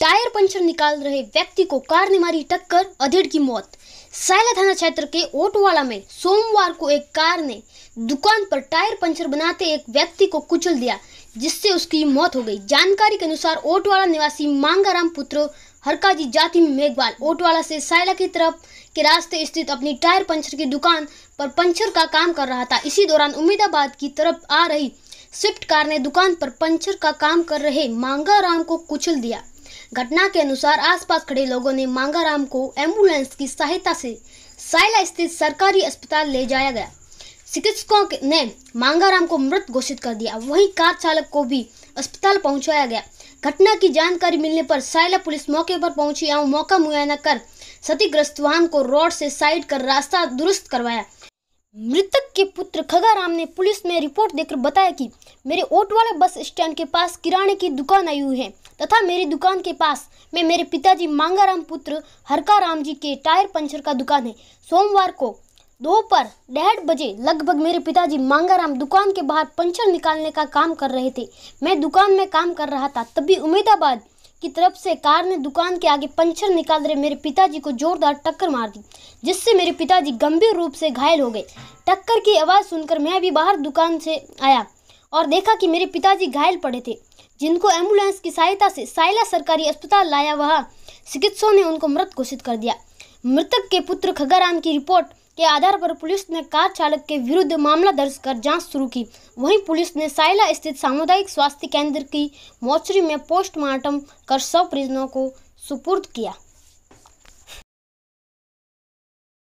tyre puncture निकाल रहे व्यक्ति को कार ने मारी टक्कर अधेड़ की मौत सायला थाना क्षेत्र के ओटवाला में सोमवार को एक कार ने दुकान पर टायर पंचर बनाते एक व्यक्ति को कुचल दिया जिससे उसकी मौत हो गई जानकारी के अनुसार ओटवाला निवासी मांगाराम पुत्र हरकाजी जाति मेघवाल ओटवाला से सायला की तरफ के रास्ते स्थित अपनी टायर पंचर की दुकान पर पंचर का काम कर रहा था इसी दौरान उम्मीदाबाद की तरफ आ रही स्विफ्ट कार ने दुकान पर पंचर का काम कर रहे मांगाराम को कुचल दिया घटना के अनुसार आसपास खड़े लोगों ने मांगाराम को एम्बुलेंस की सहायता से साइला स्थित सरकारी अस्पताल ले जाया गया चिकित्सकों ने मांगाराम को मृत घोषित कर दिया वहीं कार चालक को भी अस्पताल पहुंचाया गया घटना की जानकारी मिलने पर साइला पुलिस मौके पर पहुंची और मौका मुआयना कर क्षतिग्रस्त वाहन को रोड से साइड कर रास्ता दुरुस्त करवाया मृतक के पुत्र खगाराम ने पुलिस में रिपोर्ट देकर बताया कि मेरे ओट वाले बस स्टैंड के पास किराने की दुकान आई हुई है तथा मेरी दुकान के पास में मेरे पिताजी मांगाराम पुत्र हरकाराम जी के टायर पंचर का दुकान है सोमवार को दोपहर डेढ़ बजे लगभग मेरे पिताजी मांगाराम दुकान के बाहर पंचर निकालने का काम कर रहे थे मैं दुकान में काम कर रहा था तभी उम्मीदाबाद की तरफ से कार ने दुकान के आगे पंचर निकाल रहे मेरे पिताजी को जोरदार टक्कर मार दी जिससे मेरे पिताजी गंभीर रूप से घायल हो गए टक्कर की आवाज़ सुनकर मैं भी बाहर दुकान से आया और देखा कि मेरे पिताजी घायल पड़े थे जिनको एम्बुलेंस की सहायता से साइला सरकारी अस्पताल लाया वहाँ चिकित्सकों ने उनको मृत घोषित कर दिया मृतक के पुत्र खगाराम की रिपोर्ट के आधार पर पुलिस ने कार चालक के विरुद्ध मामला दर्ज कर जांच शुरू की वहीं पुलिस ने साइला स्थित सामुदायिक स्वास्थ्य केंद्र की मोचरी में पोस्टमार्टम कर सब परिजनों को सुपुर्द किया